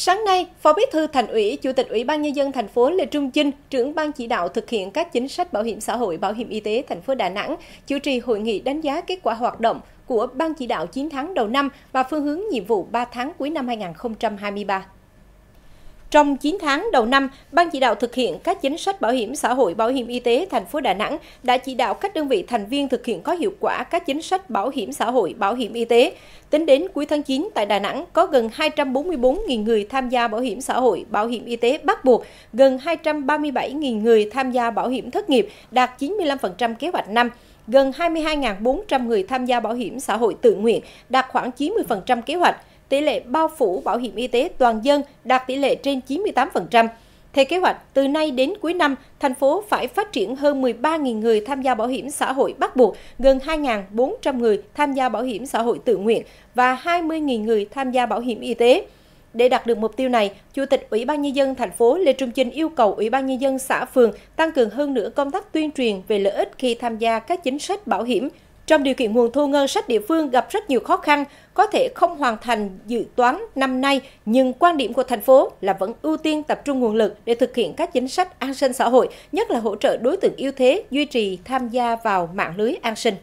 Sáng nay, Phó Bí thư Thành ủy, Chủ tịch Ủy ban nhân dân thành phố Lê Trung Chinh, trưởng ban chỉ đạo thực hiện các chính sách bảo hiểm xã hội, bảo hiểm y tế thành phố Đà Nẵng, chủ trì hội nghị đánh giá kết quả hoạt động của ban chỉ đạo 9 tháng đầu năm và phương hướng nhiệm vụ 3 tháng cuối năm 2023. Trong 9 tháng đầu năm, Ban chỉ đạo thực hiện các chính sách bảo hiểm xã hội, bảo hiểm y tế thành phố Đà Nẵng đã chỉ đạo các đơn vị thành viên thực hiện có hiệu quả các chính sách bảo hiểm xã hội, bảo hiểm y tế. Tính đến cuối tháng 9 tại Đà Nẵng có gần 244.000 người tham gia bảo hiểm xã hội, bảo hiểm y tế bắt buộc, gần 237.000 người tham gia bảo hiểm thất nghiệp, đạt 95% kế hoạch năm gần 22.400 người tham gia bảo hiểm xã hội tự nguyện, đạt khoảng 90% kế hoạch tỷ lệ bao phủ bảo hiểm y tế toàn dân đạt tỷ lệ trên 98%. Theo kế hoạch, từ nay đến cuối năm, thành phố phải phát triển hơn 13.000 người tham gia bảo hiểm xã hội bắt buộc, gần 2.400 người tham gia bảo hiểm xã hội tự nguyện và 20.000 người tham gia bảo hiểm y tế. Để đạt được mục tiêu này, Chủ tịch Ủy ban nhân dân thành phố Lê Trung Chinh yêu cầu Ủy ban nhân dân xã phường tăng cường hơn nữa công tác tuyên truyền về lợi ích khi tham gia các chính sách bảo hiểm, trong điều kiện nguồn thu ngân sách địa phương gặp rất nhiều khó khăn, có thể không hoàn thành dự toán năm nay, nhưng quan điểm của thành phố là vẫn ưu tiên tập trung nguồn lực để thực hiện các chính sách an sinh xã hội, nhất là hỗ trợ đối tượng yếu thế duy trì tham gia vào mạng lưới an sinh.